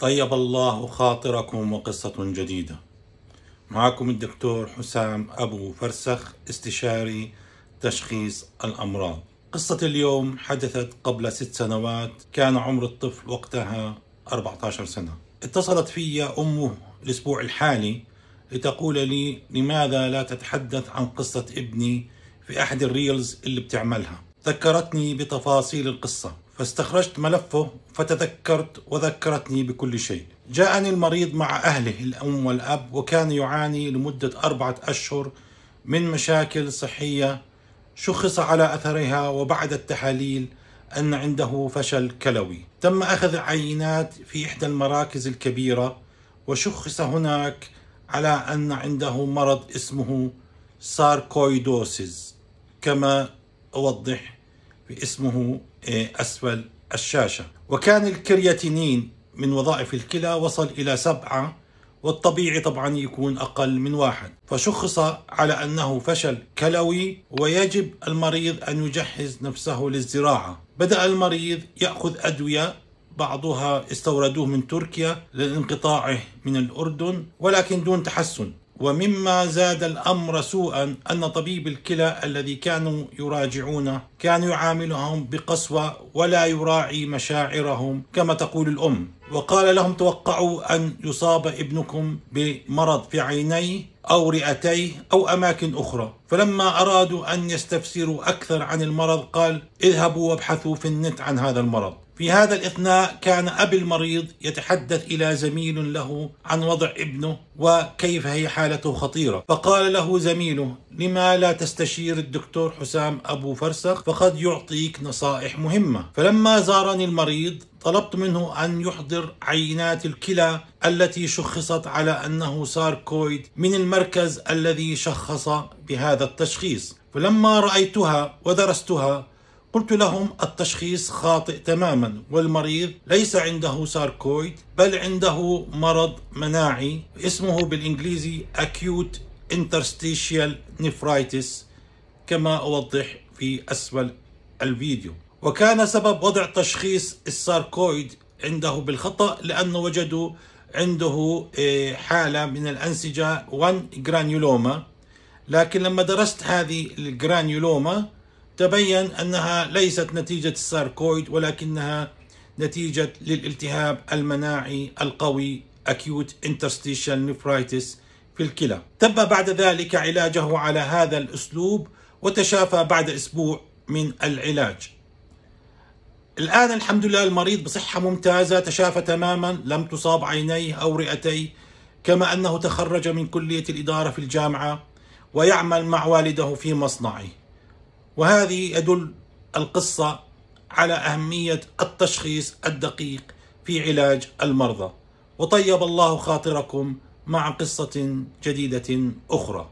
طيب الله خاطركم وقصة جديدة معكم الدكتور حسام أبو فرسخ استشاري تشخيص الأمراض قصة اليوم حدثت قبل ست سنوات كان عمر الطفل وقتها 14 سنة اتصلت في أمه الأسبوع الحالي لتقول لي لماذا لا تتحدث عن قصة ابني في أحد الريلز اللي بتعملها ذكرتني بتفاصيل القصة فاستخرجت ملفه فتذكرت وذكرتني بكل شيء جاءني المريض مع أهله الأم والأب وكان يعاني لمدة أربعة أشهر من مشاكل صحية شخص على أثرها وبعد التحاليل أن عنده فشل كلوي تم أخذ عينات في إحدى المراكز الكبيرة وشخص هناك على أن عنده مرض اسمه ساركويدوسيز كما أوضح باسمه إيه، أسفل الشاشة وكان الكرياتينين من وظائف الكلى وصل إلى سبعة والطبيعي طبعا يكون أقل من واحد فشخص على أنه فشل كلوي ويجب المريض أن يجهز نفسه للزراعة بدأ المريض يأخذ أدوية بعضها استوردوه من تركيا لانقطاعه من الأردن ولكن دون تحسن ومما زاد الأمر سوءا أن طبيب الكلى الذي كانوا يراجعونه كان يعاملهم بقسوة ولا يراعي مشاعرهم كما تقول الأم وقال لهم توقعوا أن يصاب ابنكم بمرض في عينيه أو رئتيه أو أماكن أخرى فلما أرادوا أن يستفسروا أكثر عن المرض قال اذهبوا وابحثوا في النت عن هذا المرض في هذا الإثناء كان أبي المريض يتحدث إلى زميل له عن وضع ابنه وكيف هي حالته خطيرة فقال له زميله لما لا تستشير الدكتور حسام أبو فرسخ فقد يعطيك نصائح مهمة فلما زارني المريض طلبت منه أن يحضر عينات الكلى التي شخصت على أنه ساركويد من المركز الذي شخص بهذا التشخيص فلما رأيتها ودرستها قلت لهم التشخيص خاطئ تماما والمريض ليس عنده ساركويد بل عنده مرض مناعي اسمه بالانجليزي acute interstitial nephritis كما اوضح في اسفل الفيديو وكان سبب وضع تشخيص الساركويد عنده بالخطأ لأنه وجدوا عنده إيه، حالة من الأنسجة 1 جرانيولوما لكن لما درست هذه الجرانيولوما تبين أنها ليست نتيجة الساركويد ولكنها نتيجة للالتهاب المناعي القوي acute interstitial nephritis في الكلى تم بعد ذلك علاجه على هذا الأسلوب وتشافى بعد أسبوع من العلاج الآن الحمد لله المريض بصحة ممتازة تشافى تماما لم تصاب عينيه أو رئتيه كما أنه تخرج من كلية الإدارة في الجامعة ويعمل مع والده في مصنعه وهذه يدل القصة على أهمية التشخيص الدقيق في علاج المرضى وطيب الله خاطركم مع قصة جديدة أخرى